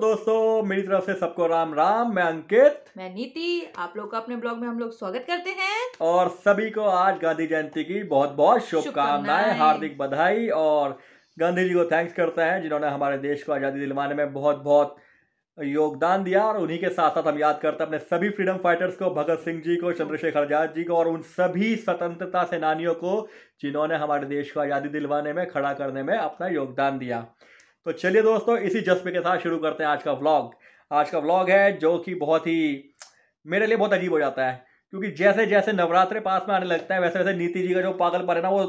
दोस्तों मेरी तरफ से सबको राम राम मैं अंकित मैं नीति आप लोग का अपने ब्लॉग में हम लोग स्वागत करते हैं और सभी को आज गांधी जयंती की बहुत बहुत शुभकामनाएं हार्दिक बधाई और गांधी जी को थैंक्स करते हैं जिन्होंने हमारे देश को आज़ादी दिलवाने में बहुत बहुत योगदान दिया और उन्हीं के साथ साथ हम याद करते हैं अपने सभी फ्रीडम फाइटर्स को भगत सिंह जी को चंद्रशेखर आजाद जी को और उन सभी स्वतंत्रता सेनानियों को जिन्होंने हमारे देश को आज़ादी दिलवाने में खड़ा करने में अपना योगदान दिया तो चलिए दोस्तों इसी जज्बे के साथ शुरू करते हैं आज का व्लॉग आज का व्लॉग है जो कि बहुत ही मेरे लिए बहुत अजीब हो जाता है क्योंकि जैसे जैसे नवरात्र पास में आने लगता है वैसे वैसे नीति जी का जो पागल पर है ना वो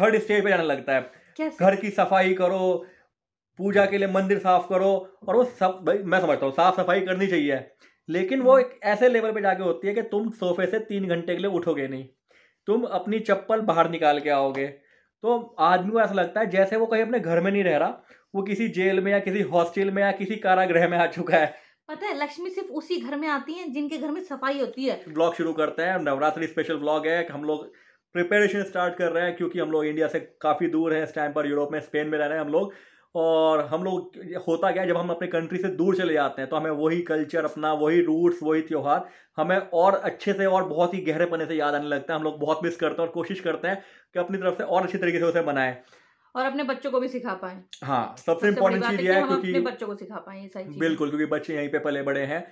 थर्ड स्टेज पे जाने लगता है घर की सफाई करो पूजा के लिए मंदिर साफ करो और वो सब मैं समझता हूँ साफ सफाई करनी चाहिए लेकिन वो एक ऐसे लेवल पे जाके होती है कि तुम सोफे से तीन घंटे के लिए उठोगे नहीं तुम अपनी चप्पल बाहर निकाल के आओगे तो आदमी को ऐसा लगता है जैसे वो कहीं अपने घर में नहीं रह रहा वो किसी जेल में या किसी हॉस्टल में या किसी कारागृह में आ चुका है पता है लक्ष्मी सिर्फ उसी घर में आती है जिनके घर में सफाई होती है ब्लॉग शुरू करते हैं नवरात्रि स्पेशल ब्लॉग है हम लोग प्रिपेरेशन स्टार्ट कर रहे हैं क्योंकि हम लोग इंडिया से काफ़ी दूर हैं इस टाइम पर यूरोप में स्पेन में रह रहे हैं हम लोग और हम लोग होता क्या है जब हम अपने कंट्री से दूर चले जाते हैं तो हमें वही कल्चर अपना वही रूट्स वही त्यौहार हमें और अच्छे से और बहुत ही गहरे पने से याद आने लगता है हम लोग बहुत मिस करते हैं और कोशिश करते हैं कि अपनी तरफ से और अच्छी तरीके से उसे बनाए और अपने बच्चों को भी सिखा पाए हाँ सबसे इम्पोर्टेंट चीज यह है क्योंकि बच्चों को सिखा पाए बिल्कुल क्योंकि बच्चे यहीं पे पले बड़े हैं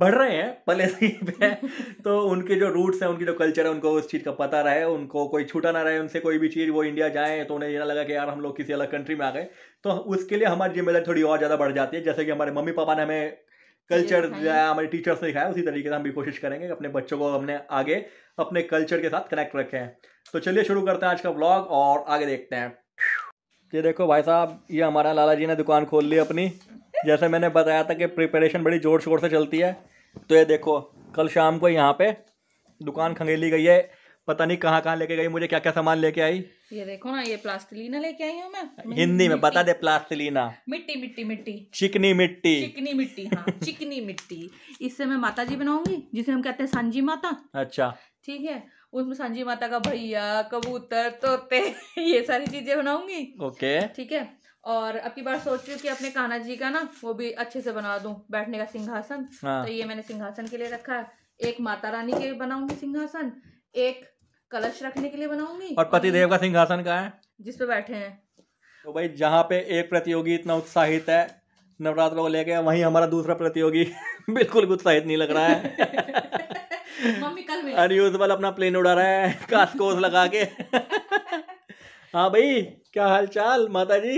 बढ़ रहे हैं पहले से ही पे तो उनके जो रूट्स हैं उनकी जो कल्चर है उनको उस चीज़ का पता रहे उनको कोई छूटा ना रहे उनसे कोई भी चीज़ वो इंडिया जाएँ तो उन्हें ये ना लगा कि यार हम लोग किसी अलग कंट्री में आ गए तो उसके लिए हमारी जिम्मेदारी थोड़ी और ज़्यादा बढ़ जाती है जैसे कि हमारे मम्मी पापा ने हमें कल्चर दिया तो हमारे टीचर्स ने दिखाया उसी तरीके से हम भी कोशिश करेंगे कि अपने बच्चों को हमने आगे अपने कल्चर के साथ कनेक्ट रखें तो चलिए शुरू करते हैं आज का ब्लॉग और आगे देखते हैं ये देखो भाई साहब ये हमारा लाला जी ने दुकान खोल ली अपनी जैसे मैंने बताया था कि प्रिपरेशन बड़ी ज़ोर शोर से चलती है तो ये देखो कल शाम को यहाँ पे दुकान खंगेली गई है पता नहीं कहाँ कहाँ लेके गई मुझे क्या क्या सामान लेके आई ये देखो ना ये प्लास्टिलीना लेके आई हूँ मैं हिंदी में बता दे प्लास्टिलीना मिट्टी मिट्टी मिट्टी चिकनी मिट्टी चिकनी मिट्टी हाँ चिकनी मिट्टी इससे मैं माता जी बनाऊंगी जिसे हम कहते हैं सांझी माता अच्छा ठीक है उसमें सांझी माता का भैया कबूतर तोते ये सारी चीजें बनाऊंगी ओके ठीक है और अब की बार सोच रही हूँ कि अपने कान्हा जी का ना वो भी अच्छे से बना दूँ बैठने का सिंहासन हाँ। तो ये मैंने सिंहासन के लिए रखा है एक माता रानी के बनाऊंगी सिंहासन एक कलश रखने के लिए बनाऊंगी और देव का सिंहासन का है जिस पे बैठे हैं तो भाई जहाँ पे एक प्रतियोगी इतना उत्साहित है नवरात्र को लेके वही हमारा दूसरा प्रतियोगी बिल्कुल भी उत्साहित नहीं लग रहा है मम्मी कल अनयूजल अपना प्लेन उड़ा रहा है कास कोस लगा के हाँ भाई क्या हाल चाल माता जी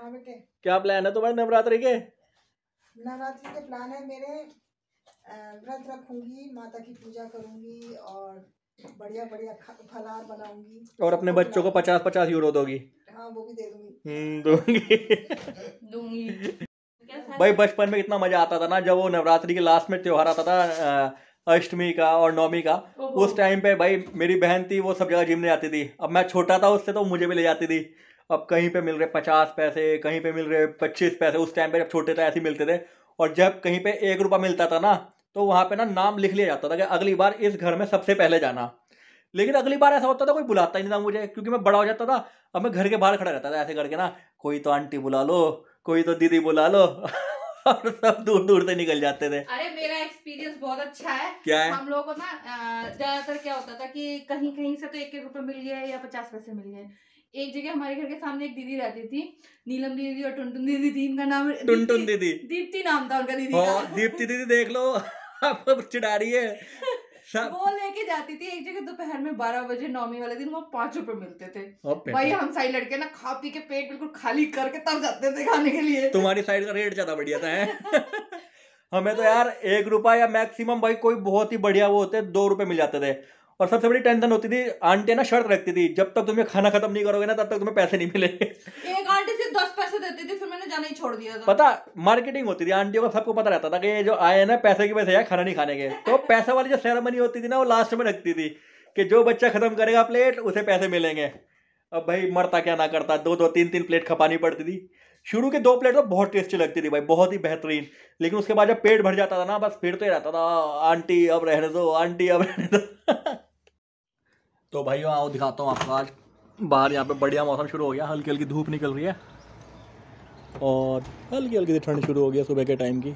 हाँ बेटे क्या प्लान है तुम्हारे नवरात्रि के नवरात्रि के प्लान है मेरे व्रत रखूंगी माता की पूजा करूंगी और बढ़िया बढ़िया फलार बनाऊंगी और अपने तो बच्चों को पचास पचास यूरो दोगी हाँ वो भी दे दूंगी हम्म, दूंगी दूंगी भाई बचपन में इतना मजा आता था ना जब वो नवरात्रि के लास्ट में त्योहार आता था अष्टमी का और नवमी का उस टाइम पे भाई मेरी बहन थी वो सब जगह जिम ले जाती थी अब मैं छोटा था उससे तो मुझे भी ले जाती थी अब कहीं पे मिल रहे पचास पैसे कहीं पे मिल रहे पच्चीस पैसे उस टाइम पे जब छोटे थे तो ऐसे मिलते थे और जब कहीं पे एक रुपया मिलता था ना तो वहाँ पे ना नाम लिख लिया जाता था कि अगली बार इस घर में सबसे पहले जाना लेकिन अगली बार ऐसा होता था कोई बुलाता ही नहीं था मुझे क्योंकि मैं बड़ा हो जाता था अब मैं घर के बाहर खड़ा रहता था ऐसे करके ना कोई तो आंटी बुला लो कोई तो दीदी बुला लो और सब दूर दूर से निकल जाते थे अरे मेरा एक्सपीरियंस बहुत अच्छा है क्या है हम लोगों को ना ज्यादातर क्या होता था कि कहीं कहीं से तो एक एक रुपए मिल गए या पचास पैसे मिल गए एक जगह हमारे घर के सामने एक दीदी रहती थी नीलम दीदी और टुनटुन दीदी थी इनका नाम टुनटुन दीदी दीप्ति नाम था उनका दीदी हाँ, का दीप्ति दीदी देख लो आपको तो चिढ़ा रही है वो लेके जाती थी एक जगह दोपहर में बारह बजे नौमी वाले दिन वो पांच रुपए मिलते थे भाई हाँ, हम सारी लड़के ना खा पी के पेट बिल्कुल खाली करके तब जाते थे खाने के लिए तुम्हारी साइड का रेट ज्यादा बढ़िया था है हमें तो यार एक रुपया या मैक्सिमम भाई कोई बहुत ही बढ़िया वो होते दो रुपए मिल जाते थे और सबसे बड़ी टेंशन होती थी आंटी ना शर्त रखती थी जब तक तुम्हें खाना खत्म नहीं करोगे ना तब तक तुम्हें पैसे नहीं मिले एक आंटी से दस पैसे देती थी फिर मैंने जाना ही छोड़ दिया था पता मार्केटिंग होती थी आंटियों को सबको पता रहता था कि ये जो आए ना पैसे की पैसे से खाना नहीं खाने के तो पैसे वाली जो सेरेमनी होती थी ना वो लास्ट में रखती थी कि जो बच्चा खत्म करेगा प्लेट उसे पैसे मिलेंगे अब भाई मरता क्या ना करता दो दो तीन तीन प्लेट खपानी पड़ती थी शुरू के दो प्लेट तो बहुत टेस्टी लगती थी भाई बहुत ही बेहतरीन लेकिन उसके बाद जब पेट भर जाता था ना बस फिर तो ही रहता था आंटी अब रहने दो आंटी अब रहने दो तो भाई आओ दिखाता हूँ आपको आज बाहर यहाँ पे बढ़िया मौसम शुरू हो गया हल्की हल्की धूप निकल रही है और हल्की हल्की ठंड शुरू हो गया सुबह के टाइम की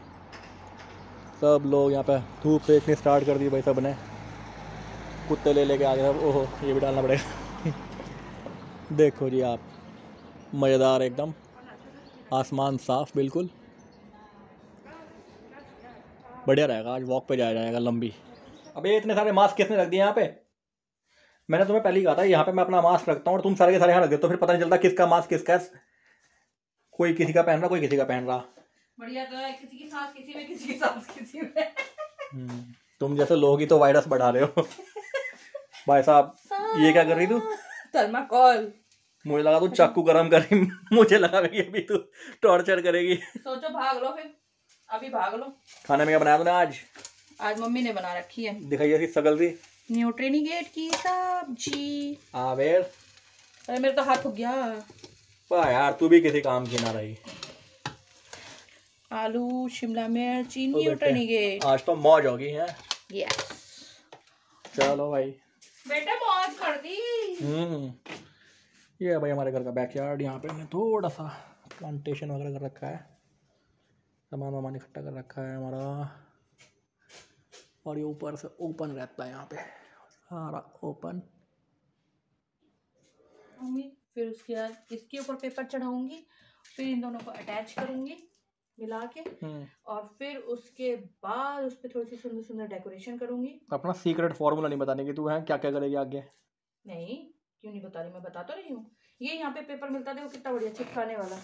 सब लोग यहाँ पे धूप देखने स्टार्ट कर दी भाई सब ने कुत्ते ले लेके आ गए ओहो ये भी डालना पड़ेगा देखो जी आप मज़ेदार एकदम आसमान साफ बिल्कुल बढ़िया रहेगा आज वॉक पे जाया जाएगा लंबी अबे इतने सारे मास्क किसने रख दिए यहाँ पे मैंने तुम्हें पहले ही कहा था यहाँ पे मैं अपना मास्क रखता हूँ और तुम सारे के सारे यहाँ रख देते हो तो फिर पता नहीं चलता किसका मास्क किसका है कोई किसी का पहन रहा कोई किसी का पहन रहा तो हम्म, तुम जैसे लोग ही तो वायरस बढ़ा रहे हो भाई साहब ये क्या कर रही तू कॉल मुझे लगा तू चाकू गरम कर रही मुझे लगा कि अभी तू टॉर्चर करेगी सोचो भाग लो फिर अभी भाग लो खाने में क्या बनाया तूने आज आज मम्मी ने बना रखी है दिखाइए सगल शकल गेट की सब्जी हाँ बेर अरे मेरा तो हाथ हो गया वाह यार तू भी किसी काम की ना रही आलू शिमला मिर्च गेट आज तो मौज होगी है यस चलो भाई बेटा मौज कर दी हम्म ये है भाई हमारे घर का बैकयार्ड यहाँ पे हमने थोड़ा सा प्लांटेशन वगैरह कर रखा है सामान वामान इकट्ठा कर रखा है हमारा और ये ऊपर से ओपन रहता है यहाँ पे हारा ओपन फिर उसके बाद इसके ऊपर पेपर चढ़ाऊंगी फिर इन दोनों को अटैच करूंगी मिला के हम्म। और फिर उसके बाद उस पर थोड़ी सी सुंदर सुंदर डेकोरेशन करूंगी अपना सीक्रेट फॉर्मूला नहीं बताने की तू है क्या क्या करेगी आगे नहीं क्यों नहीं बता रही मैं बता तो रही हूँ ये यहाँ पे पेपर मिलता देखो कितना बढ़िया चिपकाने वाला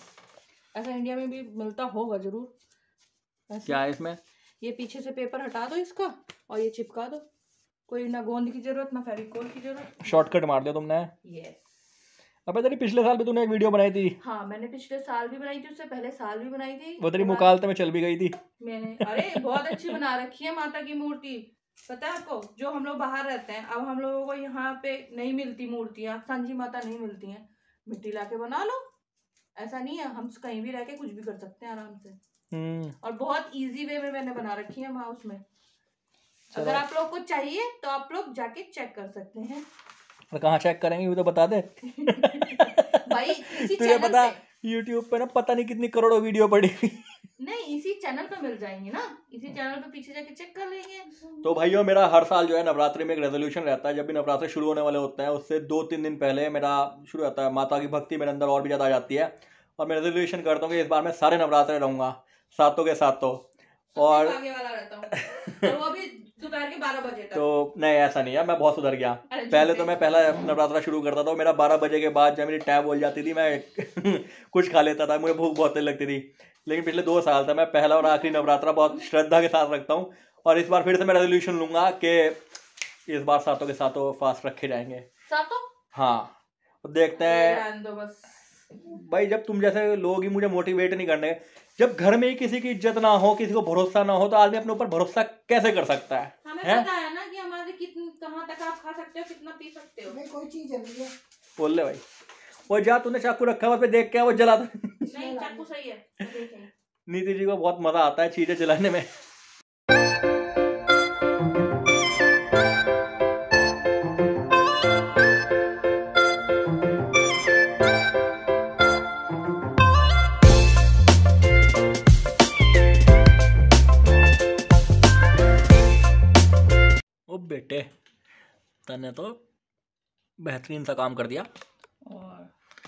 ऐसा इंडिया में भी मिलता होगा जरूर क्या है इसमें ये पीछे से पेपर हटा दो इसका और ये चिपका दो कोई ना गोंद की जरूरत ना फेविकोल की जरूरत शॉर्टकट मार दिया तुमने यस अबे तेरी पिछले साल भी तूने एक वीडियो बनाई थी हाँ मैंने पिछले साल भी बनाई थी उससे पहले साल भी बनाई थी वो तेरी मुकालते में चल भी गई थी मैंने अरे बहुत अच्छी बना रखी है माता की मूर्ति पता है आपको जो हम लोग बाहर रहते हैं अब हम लोगों को यहाँ पे नहीं मिलती मूर्तियाँ सांझी माता नहीं मिलती हैं मिट्टी ला के बना लो ऐसा नहीं है हम कहीं भी रह के कुछ भी कर सकते हैं आराम से हम्म। और बहुत इजी वे में मैंने बना रखी है माँ उसमें अगर आप लोग को चाहिए तो आप लोग जाके चेक कर सकते हैं और कहाँ चेक करेंगे वो तो बता दे भाई इसी तुझे पता यूट्यूब पे ना पता नहीं कितनी करोड़ों वीडियो पड़ी नहीं इसी चैनल पे मिल जाएंगे ना इसी चैनल पे पीछे जाके चेक कर लेंगे तो भाइयों मेरा हर साल जो है नवरात्रि में एक रेजोल्यूशन रहता है जब भी नवरात्रि शुरू होने वाले होते हैं उससे दो तीन दिन पहले मेरा शुरू रहता है माता की भक्ति मेरे अंदर और भी ज़्यादा आ जाती है और मैं रेजोल्यूशन करता हूँ कि इस बार मैं सारे नवरात्रे रहूँगा सातों के सातों और, और वो भी बारह बजे तक तो नहीं ऐसा नहीं है मैं बहुत सुधर गया पहले तो मैं पहला नवरात्रा शुरू करता था मेरा बारह बजे के बाद जब मेरी टैब बोल जाती थी मैं कुछ खा लेता था मुझे भूख बहुत तेज लगती थी लेकिन पिछले दो साल था मैं पहला और आखिरी नवरात्रा बहुत श्रद्धा के साथ रखता हूँ और इस बार फिर से मैं रेजोल्यूशन लूंगा कि इस बार सातों के सातों फास्ट रखे जाएंगे हाँ देखते हैं भाई जब तुम जैसे लोग ही मुझे मोटिवेट नहीं करने जब घर में ही किसी की इज्जत ना हो किसी को भरोसा ना हो तो आदमी अपने ऊपर भरोसा कैसे कर सकता है हमें पता है ना कि हमारे कितने कहाँ तक आप खा सकते हो कितना पी सकते हो नहीं कोई चीज है बोल ले भाई वो जा तूने चाकू रखा हुआ पे देख के वो जला था नहीं चाकू सही है नीति जी को बहुत मजा आता है चीजें जलाने में बेटे तने तो बेहतरीन सा काम कर दिया और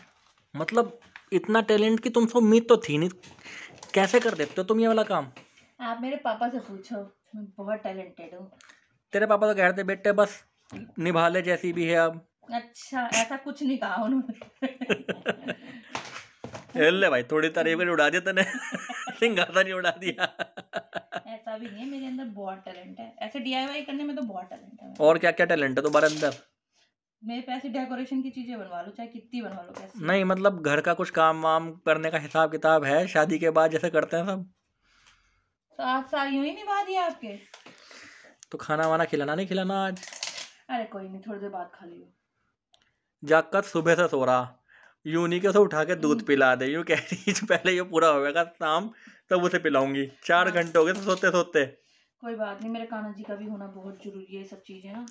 मतलब इतना टैलेंट कि तुमसे उम्मीद तो थी नहीं कैसे कर देते हो तुम ये वाला काम आप मेरे पापा से पूछो मैं बहुत टैलेंटेड हूँ तेरे पापा तो कह रहे थे बेटे बस निभा ले जैसी भी है अब अच्छा ऐसा कुछ नहीं कहा उन्होंने ले भाई थोड़ी तारीफ उड़ा दिया तेने सिंगासा नहीं उड़ा दिया बहुत टैलेंट है ऐसे डीआईवाई करने में तो बहुत टैलेंट है और क्या क्या टैलेंट है दोबारा अंदर मेरे पैसे डेकोरेशन की चीजें बनवा लो चाहे कितनी बनवा लो पैसे नहीं मतलब घर का कुछ काम वाम करने का हिसाब किताब है शादी के बाद जैसे करते हैं सब सात तो साल यूं ही निभा दिया आपके तो खाना वाना खिलाना नहीं खिलाना आज अरे कोई नहीं थोड़ी देर बाद खा लियो जाकर सुबह से सो रहा यूं नहीं के उठा के दूध हम्म। पिला दे यूं कह रही पहले ये पूरा होगा शाम तब उसे पिलाऊंगी चार हाँ। घंटे हो गए तो सोते सोते कोई बात नहीं मेरे काना जी का भी होना बहुत जरूरी है सब चीज़ें ना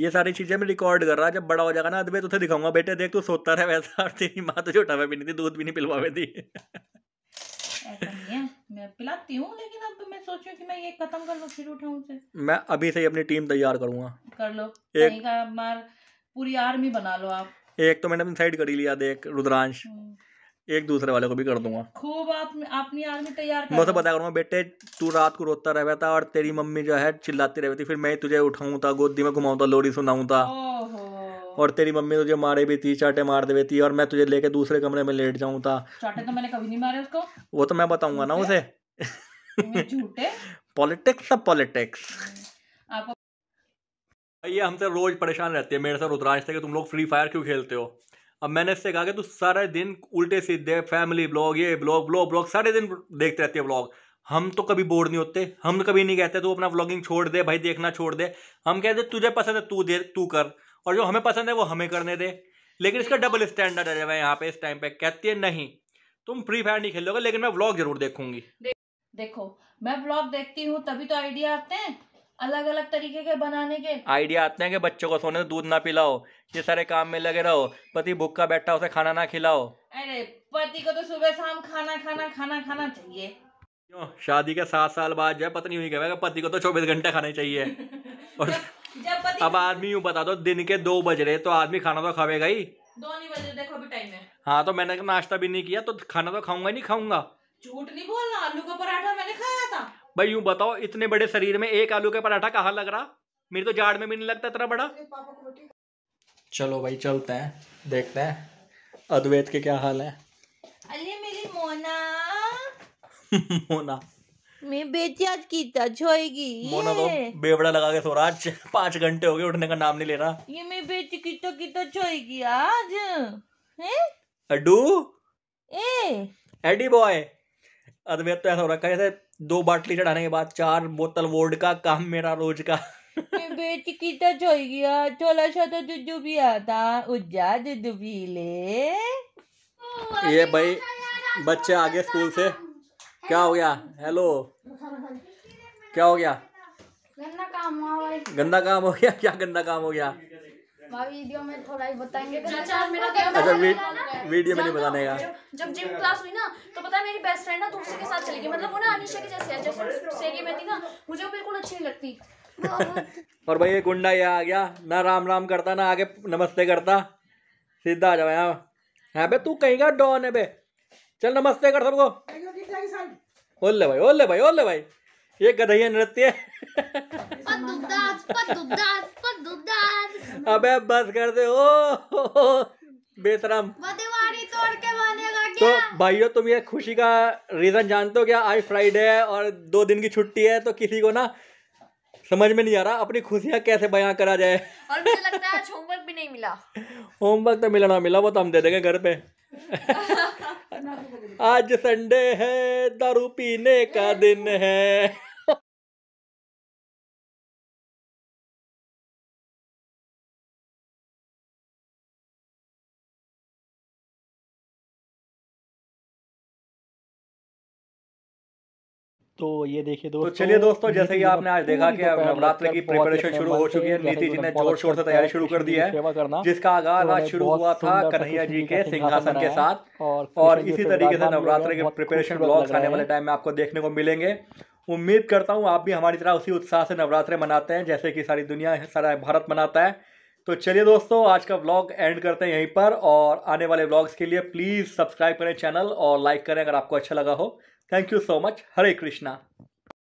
ये सारी चीज़ें मैं रिकॉर्ड कर रहा जब बड़ा हो जाएगा ना अदबे तुझे दिखाऊंगा बेटे देख तू सोता रहे वैसा और तेरी माँ तो छोटा भी नहीं थी दूध भी नहीं पिलवावे थी ऐसा नहीं है मैं पिलाती हूँ लेकिन अब मैं सोचू की मैं ये खत्म कर लो फिर उठाऊ से मैं अभी से अपनी टीम तैयार करूंगा कर लो एक का मार पूरी आर्मी बना लो आप एक तो मैंने अपनी साइड करी लिया देख रुद्रांश हम्म। एक दूसरे वाले को भी कर दूंगा खूब आप अपनी आर्मी तैयार मैं उसे बताया करूंगा बेटे तू रात को रोता रहता था और तेरी मम्मी जो है चिल्लाती रहती थी फिर मैं तुझे उठाऊ था गोदी में घुमाऊ था लोरी सुनाऊ था और तेरी मम्मी तुझे मारे भी थी चाटे मार देती थी और मैं तुझे लेके दूसरे कमरे में लेट जाऊँ था चाटे तो मैंने कभी नहीं मारे उसको वो तो मैं बताऊंगा ना उसे झूठे पॉलिटिक्स सब पॉलिटिक्स हम्म। आपको भैया हमसे रोज परेशान रहती है मेरे साथ उतराज थे कि तुम लोग फ्री फायर क्यों खेलते हो अब मैंने इससे कहा कि तू सारे दिन उल्टे सीधे फैमिली ब्लॉग ये ब्लॉग ब्लॉग ब्लॉग सारे दिन देखते रहते हैं ब्लॉग हम तो कभी बोर नहीं होते हम कभी नहीं कहते तू अपना ब्लॉगिंग छोड़ दे भाई देखना छोड़ दे हम कहते तुझे पसंद है तू दे तू कर और जो हमें पसंद है वो हमें करने दे लेकिन इसका डबल स्टैंडर्ड है मैं यहाँ पे इस टाइम पे कहती है नहीं तुम फ्री फायर नहीं खेलोगे लेकिन मैं ब्लॉग जरूर देखूंगी देखो मैं ब्लॉग देखती हूँ तभी तो आइडिया आते हैं अलग अलग तरीके के बनाने के आइडिया आते हैं कि बच्चों को सोने से दूध ना पिलाओ ये सारे काम में लगे रहो पति भूखा बैठा उसे खाना ना खिलाओ अरे पति को तो सुबह शाम खाना खाना खाना खाना चाहिए क्यों शादी के सात साल बाद जो पत्नी हुई कहेगा पति को तो चौबीस घंटे खाने चाहिए और जब, जब अब आदमी यूँ बता दो दिन के दो बज रहे तो आदमी खाना तो खावेगा ही दो नहीं बज रहे देखो अभी टाइम है हाँ तो मैंने नाश्ता भी नहीं किया तो खाना तो खाऊंगा ही नहीं खाऊंगा झूठ नहीं बोलना आलू का पराठा भाई यूं बताओ इतने बड़े शरीर में एक आलू का पराठा कहाँ लग रहा मेरे तो जाड़ में भी नहीं लगता इतना बड़ा चलो भाई चलते हैं देखते हैं अद्वैत के क्या हाल है अरे मेरी मोना मोना मैं की छोएगी मोना तो बेवड़ा लगा के सो रहा आज घंटे हो गए उठने का नाम नहीं ले रहा ये मैं की तो की तो छोएगी आज अडू ए एडी बॉय अद्वैत तो ऐसा हो रखा है दो बाटली चढ़ाने के बाद चार बोतल वोड का काम मेरा रोज का की तो गया तो जुजू भी आता उज्जा जुजू पी ले ये भाई बच्चे आगे स्कूल से क्या हो गया हेलो क्या हो गया गंदा काम हो गया क्या गंदा काम हो गया वीडियो में थोड़ा ही बताएंगे चाचा अच्छा, अच्छा, मेरा अच्छा वीडियो में नहीं बताने का जब जिम क्लास हुई ना तो पता है मेरी बेस्ट फ्रेंड ना के साथ चली गई मतलब वो ना अनिशा के जैसे है जैसे में थी ना मुझे वो बिल्कुल अच्छी नहीं लगती और भाई ये गुंडा ये आ गया ना राम राम करता ना आगे नमस्ते करता सीधा आ जाओ यहाँ है हाँ बे तू कहीं का डॉन है बे चल नमस्ते कर सबको ओले भाई ओले भाई ओले भाई ये गधैया नृत्य अबे बस कर दे ओ बेतरम तो भाइयों तुम ये खुशी का रीजन जानते हो क्या आज फ्राइडे है और दो दिन की छुट्टी है तो किसी को ना समझ में नहीं आ रहा अपनी खुशियाँ कैसे बयां करा जाए और मुझे लगता है होमवर्क भी नहीं मिला होमवर्क तो मिला ना मिला वो तो हम दे देंगे घर पे आज संडे है दारू पीने का दिन है तो ये देखिए तो दोस्तों तो चलिए दोस्तों जैसे कि आपने आज देखा कि तो नवरात्र की प्रिपरेशन शुरू हो चुकी है नीति जी ने जोर शोर से तैयारी शुरू कर दी है जिसका आगाज आज शुरू हुआ था कन्हैया जी के सिंहासन के साथ और इसी तरीके से नवरात्र के प्रिपरेशन ब्लॉग्स आने वाले टाइम में आपको देखने को मिलेंगे उम्मीद करता हूँ आप भी हमारी तरह उसी उत्साह से नवरात्र मनाते हैं जैसे कि सारी दुनिया सारा भारत मनाता है तो चलिए दोस्तों आज का व्लॉग एंड करते हैं यहीं पर और आने वाले व्लॉग्स के लिए प्लीज़ सब्सक्राइब करें चैनल और लाइक करें अगर आपको अच्छा लगा हो Thank you so much. Hare Krishna.